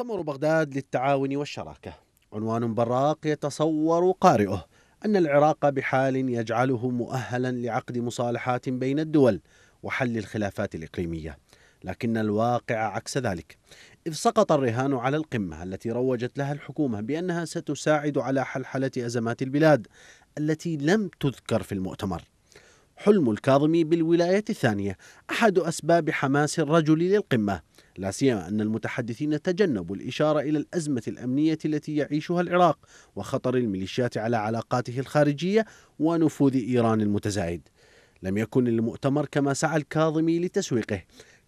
مؤتمر بغداد للتعاون والشراكة عنوان براق يتصور قارئه أن العراق بحال يجعله مؤهلا لعقد مصالحات بين الدول وحل الخلافات الإقليمية لكن الواقع عكس ذلك إذ سقط الرهان على القمة التي روجت لها الحكومة بأنها ستساعد على حلحلة أزمات البلاد التي لم تذكر في المؤتمر حلم الكاظمي بالولاية الثانية أحد أسباب حماس الرجل للقمة لا سيما أن المتحدثين تجنبوا الإشارة إلى الأزمة الأمنية التي يعيشها العراق وخطر الميليشيات على علاقاته الخارجية ونفوذ إيران المتزايد لم يكن المؤتمر كما سعى الكاظمي لتسويقه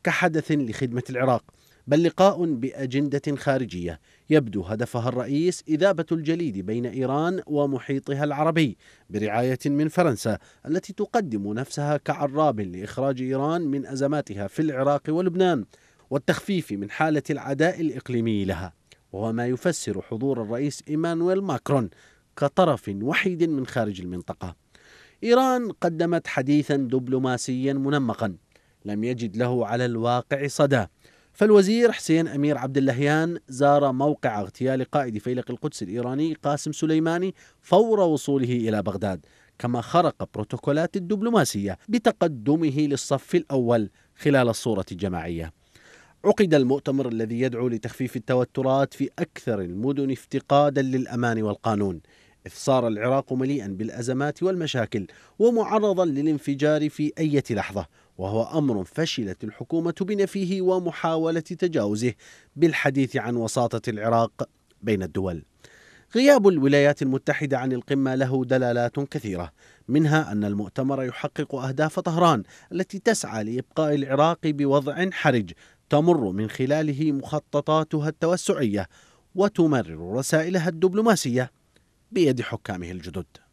كحدث لخدمة العراق بل لقاء بأجندة خارجية يبدو هدفها الرئيس إذابة الجليد بين إيران ومحيطها العربي برعاية من فرنسا التي تقدم نفسها كعراب لإخراج إيران من أزماتها في العراق ولبنان والتخفيف من حالة العداء الإقليمي لها وهو ما يفسر حضور الرئيس إيمانويل ماكرون كطرف وحيد من خارج المنطقة إيران قدمت حديثا دبلوماسيا منمقا لم يجد له على الواقع صدى فالوزير حسين أمير عبد اللهيان زار موقع اغتيال قائد فيلق القدس الإيراني قاسم سليماني فور وصوله إلى بغداد كما خرق بروتوكولات الدبلوماسية بتقدمه للصف الأول خلال الصورة الجماعية عقد المؤتمر الذي يدعو لتخفيف التوترات في أكثر المدن افتقادا للأمان والقانون إذ صار العراق مليئا بالأزمات والمشاكل ومعرضا للانفجار في أي لحظة وهو أمر فشلت الحكومة بنفيه ومحاولة تجاوزه بالحديث عن وساطة العراق بين الدول غياب الولايات المتحدة عن القمة له دلالات كثيرة منها أن المؤتمر يحقق أهداف طهران التي تسعى لإبقاء العراق بوضع حرج تمر من خلاله مخططاتها التوسعية وتمرر رسائلها الدبلوماسية بيد حكامه الجدد